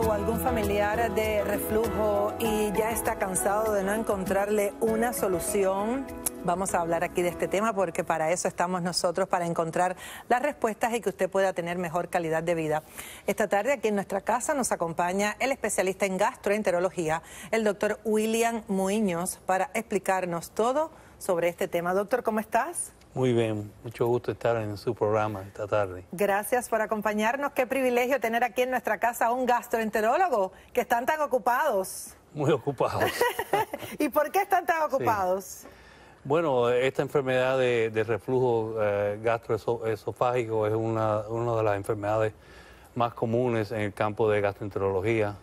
o algún familiar de reflujo y ya está cansado de no encontrarle una solución, vamos a hablar aquí de este tema porque para eso estamos nosotros, para encontrar las respuestas y que usted pueda tener mejor calidad de vida. Esta tarde aquí en nuestra casa nos acompaña el especialista en gastroenterología, el doctor William Muñoz, para explicarnos todo sobre este tema. Doctor, ¿cómo estás? Muy bien, mucho gusto estar en su programa esta tarde. Gracias por acompañarnos. Qué privilegio tener aquí en nuestra casa a un gastroenterólogo que están tan ocupados. Muy ocupados. ¿Y por qué están tan ocupados? Bueno, esta enfermedad de, reflujo eh, gastroesofágico es una, de las enfermedades más comunes en el campo de gastroenterología.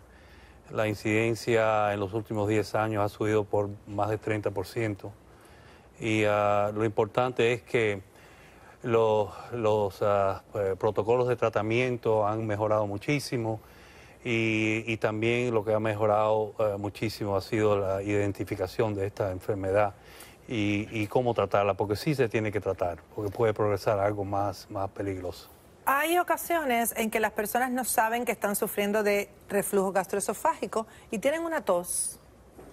La incidencia en los últimos 10 años ha subido por más de 30% y ah, lo importante es que los, ah, eh, protocolos de tratamiento han mejorado muchísimo y, también lo que ha mejorado eh, muchísimo ha sido la identificación de esta enfermedad y, cómo tratarla, porque sí se tiene que tratar, porque puede progresar algo más, más peligroso. Hay ocasiones en que las personas no saben que están sufriendo de reflujo gastroesofágico y tienen una tos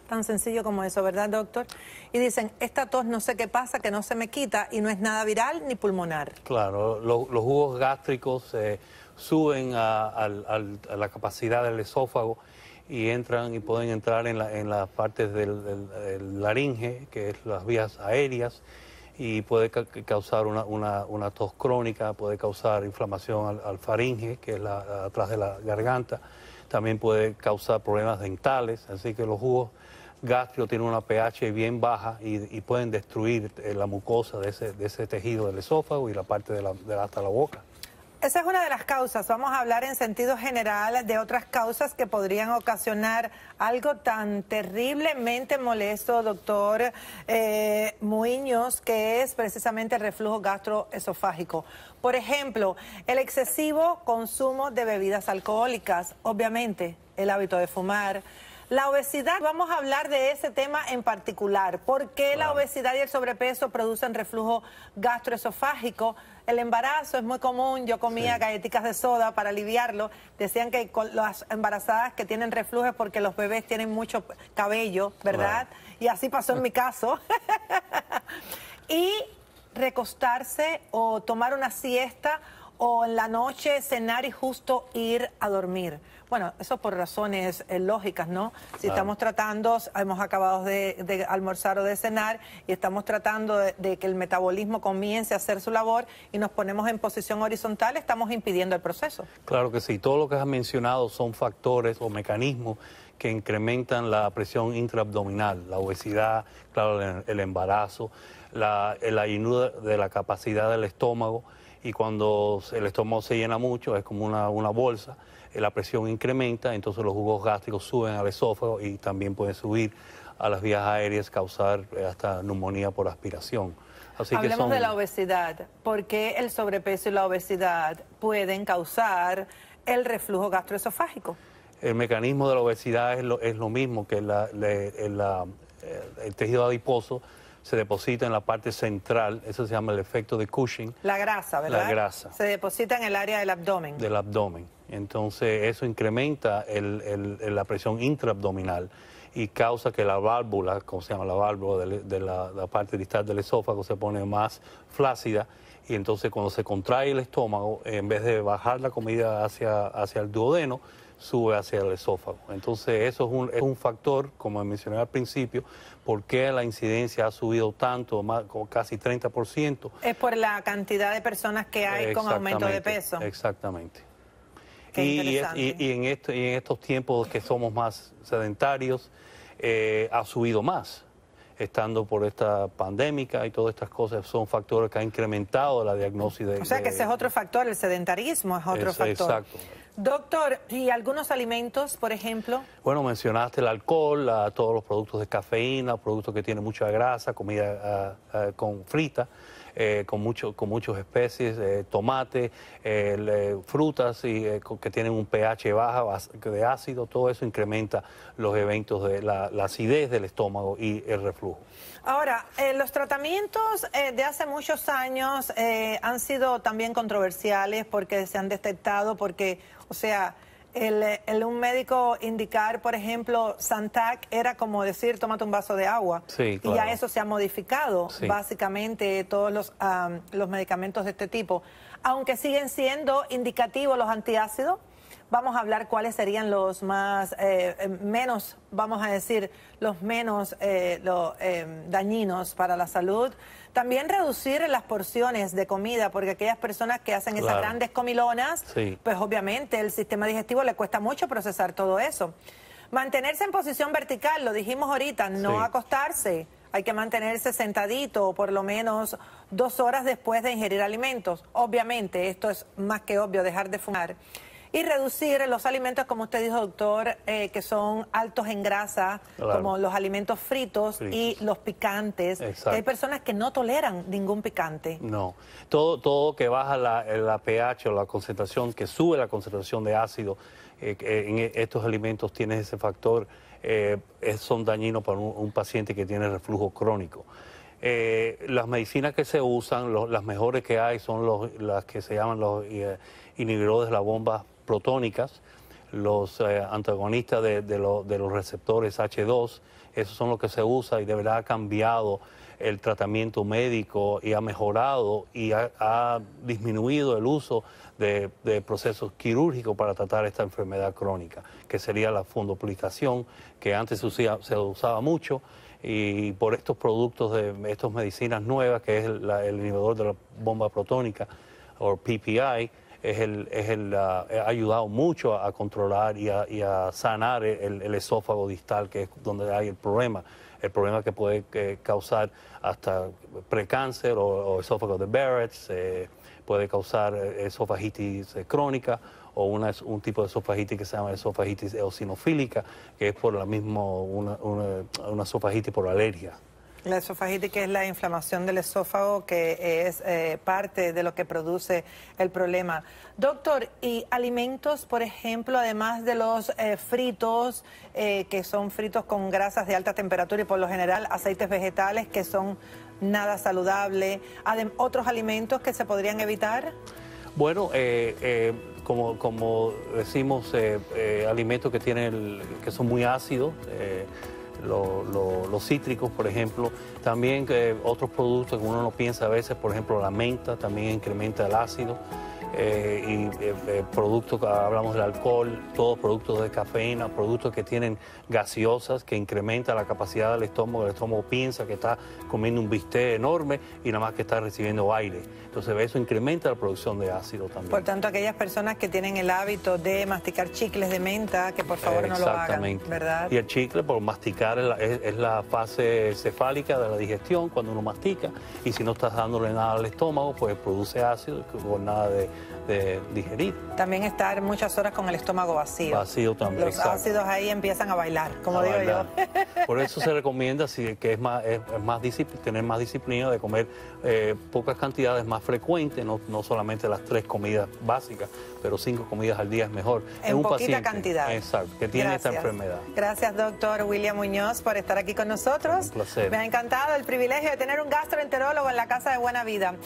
tan sencillo como eso, ¿verdad, doctor? Y dicen, esta tos no sé qué pasa, que no se me quita y no es nada viral ni pulmonar. Claro, los jugos gástricos eh, suben a, la capacidad del esófago y entran y pueden entrar en, las partes del, laringe, que es las vías aéreas, y puede causar una, tos crónica, puede causar inflamación al, al faringe, que es la, atrás de la garganta, también puede causar problemas dentales, así que los jugos gastro tiene una pH bien baja y, pueden destruir eh, la mucosa de ese, de ese, tejido del esófago y la parte de, la, hasta la boca. Esa es una de las causas. Vamos a hablar en sentido general de otras causas que podrían ocasionar algo tan terriblemente molesto, doctor eh, Muñoz, que es precisamente el reflujo gastroesofágico. Por ejemplo, el excesivo consumo de bebidas alcohólicas, obviamente, el hábito de fumar la obesidad, vamos a hablar de ese tema en particular. ¿Por qué la obesidad y el sobrepeso producen reflujo gastroesofágico? El embarazo es muy común, yo comía galletitas de soda para aliviarlo. Decían que las embarazadas que tienen reflujo es porque los bebés tienen mucho cabello, ¿verdad? Y así pasó en mi caso. y recostarse o tomar una siesta o en la noche cenar y justo ir a dormir. Bueno, eso por razones eh, lógicas, ¿no? Si estamos tratando, hemos acabado de, almorzar o de cenar y estamos tratando de, que el metabolismo comience a hacer su labor y nos ponemos en posición horizontal, estamos impidiendo el proceso. Claro que sí, todo lo que has mencionado son factores o mecanismos que incrementan la presión intraabdominal, la obesidad, claro, el, embarazo, la, la de la capacidad del estómago y cuando el estómago se llena mucho, es como una, bolsa, eh, la presión incrementa, entonces los jugos gástricos suben al esófago y también pueden subir a las vías aéreas, causar eh, hasta neumonía por aspiración. Hablemos de la obesidad. ¿Por qué el sobrepeso y la obesidad pueden causar el reflujo gastroesofágico? El mecanismo de la obesidad es lo, mismo que eh, el tejido adiposo se deposita en la parte central, eso se llama el efecto de Cushing. La grasa, ¿verdad? La grasa. Se deposita en el área del abdomen. Del abdomen. Entonces eso incrementa la presión intraabdominal y causa que la válvula, como se llama la válvula de, la, parte distal del esófago, se pone más flácida y entonces cuando se contrae el estómago, en vez de bajar la comida hacia, hacia el duodeno, sube hacia el esófago. Entonces eso es un, es un factor, como mencioné al principio, por qué la incidencia ha subido tanto, más, casi 30%. Es por la cantidad de personas que hay con aumento de peso. Exactamente. Y, en esto, y en estos tiempos que somos más sedentarios, eh, ha subido más estando por esta pandémica y todas estas cosas son factores que han incrementado la diagnosis de... O sea que ese es otro factor, el sedentarismo es otro factor. Exacto. Doctor, ¿y algunos alimentos, por ejemplo? Bueno, mencionaste el alcohol, todos los productos de cafeína, productos que tienen mucha grasa, comida ah, ah, con frita. Eh, con, con muchas especies, eh, tomate, eh, frutas que tienen un pH bajo de ácido, todo eso incrementa los eventos de la acidez del estómago y el reflujo. Ahora, eh, los tratamientos eh, de hace muchos años eh, han sido también controversiales porque se han detectado, porque, o sea, el, un médico indicar, por ejemplo, Santac era como decir, tómate un vaso de agua. Y ya eso se ha modificado, básicamente, todos los, los medicamentos de este tipo. Aunque siguen siendo indicativos los antiácidos, vamos a hablar cuáles serían los más, eh, eh, menos, vamos a decir, los menos eh, dañinos para la salud. También reducir las porciones de comida, porque aquellas personas que hacen esas grandes comilonas, pues obviamente el sistema digestivo le cuesta mucho procesar todo eso. Mantenerse en posición vertical, lo dijimos ahorita, no acostarse. Hay que mantenerse sentadito por lo menos dos horas después de ingerir alimentos. Obviamente, esto es más que obvio, dejar de fumar y reducir los alimentos, como usted dijo, doctor, eh, que son altos en grasa, como los alimentos fritos, y los picantes. Hay personas que no toleran ningún picante. No, todo, todo que baja la, pH o la concentración, que sube la concentración de ácido eh, eh, en e, estos alimentos tiene ese factor, son dañinos para un, paciente que tiene reflujo crónico. las medicinas que se usan, las mejores que hay son los, las que se llaman los inhibidores de la bomba protónicas, los eh, antagonistas de, los receptores H2, esos son los que se usa y de verdad ha cambiado el tratamiento médico y ha mejorado y ha, disminuido el uso de, procesos quirúrgicos para tratar esta enfermedad crónica, que sería la fundoplicación, que antes se, usaba mucho y por estos productos de estas medicinas nuevas, que es la, el inhibidor de la bomba protónica o PPI, es el, es el, ah, eh, ha ayudado mucho a, controlar y a, sanar el, esófago distal, que es donde hay el problema, el problema que puede eh, causar hasta precáncer o, esófago de Barrett, eh, puede causar esofagitis crónica o una, un tipo de esofagitis que se llama esofagitis eosinofílica, que es por la misma, una, una esofagitis por alergia. La esofagitis, que es la inflamación del esófago, que es eh, parte de lo que produce el problema. Doctor, ¿y alimentos, por ejemplo, además de los eh, fritos, eh, que son fritos con grasas de alta temperatura y por lo general aceites vegetales que son nada saludables, otros alimentos que se podrían evitar? Bueno, como, decimos, alimentos que, tienen que son muy ácidos los cítricos, por ejemplo. También eh, otros productos que uno no piensa a veces, por ejemplo, la menta también incrementa el ácido eh, y eh, eh, productos, hablamos del alcohol, todos productos de cafeína, productos que tienen gaseosas, que incrementa la capacidad del estómago, el estómago piensa que está comiendo un bistec enorme y nada más que está recibiendo aire. Entonces eso incrementa la producción de ácido también. Por tanto, aquellas personas que tienen el hábito de masticar chicles de menta, que por favor no lo hagan, ¿verdad? Y el chicle, por masticar, es la, es la fase cefálica de la digestión, cuando uno mastica, y si no estás dándole nada al estómago, pues produce ácido, con nada de de digerir. También estar muchas horas con el estómago vacío. también. Los ácidos ahí empiezan a bailar, como digo yo. Por eso se recomienda si, que es más, es tener más disciplina de comer eh, pocas cantidades más frecuentes, no, solamente las tres comidas básicas, pero cinco comidas al día es mejor. En, en poquita cantidad. Exacto, que tiene esta enfermedad. Gracias, doctor William Muñoz, por estar aquí con nosotros. Un placer. Me ha encantado el privilegio de tener un gastroenterólogo en la Casa de Buena Vida.